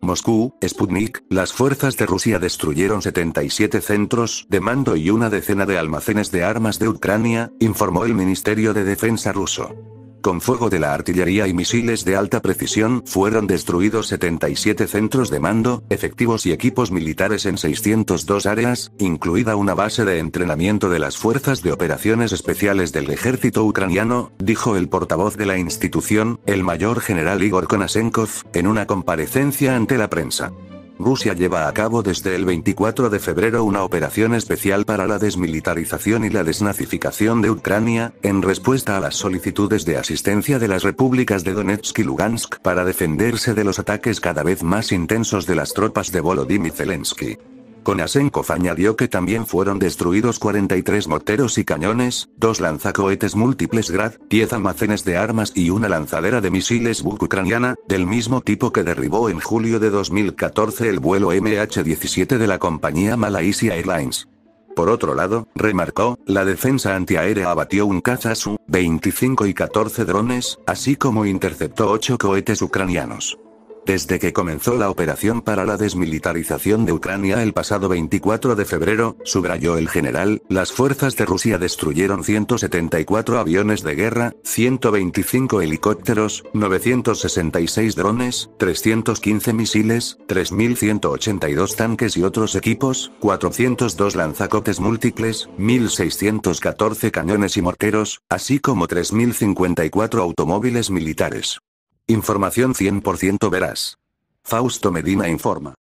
Moscú, Sputnik, las fuerzas de Rusia destruyeron 77 centros de mando y una decena de almacenes de armas de Ucrania, informó el Ministerio de Defensa ruso. Con fuego de la artillería y misiles de alta precisión fueron destruidos 77 centros de mando, efectivos y equipos militares en 602 áreas, incluida una base de entrenamiento de las Fuerzas de Operaciones Especiales del Ejército Ucraniano, dijo el portavoz de la institución, el mayor general Igor Konasenkov, en una comparecencia ante la prensa. Rusia lleva a cabo desde el 24 de febrero una operación especial para la desmilitarización y la desnazificación de Ucrania, en respuesta a las solicitudes de asistencia de las repúblicas de Donetsk y Lugansk para defenderse de los ataques cada vez más intensos de las tropas de Volodymyr Zelensky. Konasenkov añadió que también fueron destruidos 43 moteros y cañones, dos lanzacohetes múltiples Grad, 10 almacenes de armas y una lanzadera de misiles Buk ucraniana, del mismo tipo que derribó en julio de 2014 el vuelo MH-17 de la compañía Malaysia Airlines. Por otro lado, remarcó, la defensa antiaérea abatió un caza 25 y 14 drones, así como interceptó 8 cohetes ucranianos. Desde que comenzó la operación para la desmilitarización de Ucrania el pasado 24 de febrero, subrayó el general, las fuerzas de Rusia destruyeron 174 aviones de guerra, 125 helicópteros, 966 drones, 315 misiles, 3.182 tanques y otros equipos, 402 lanzacotes múltiples, 1.614 cañones y morteros, así como 3.054 automóviles militares. Información 100% verás. Fausto Medina informa.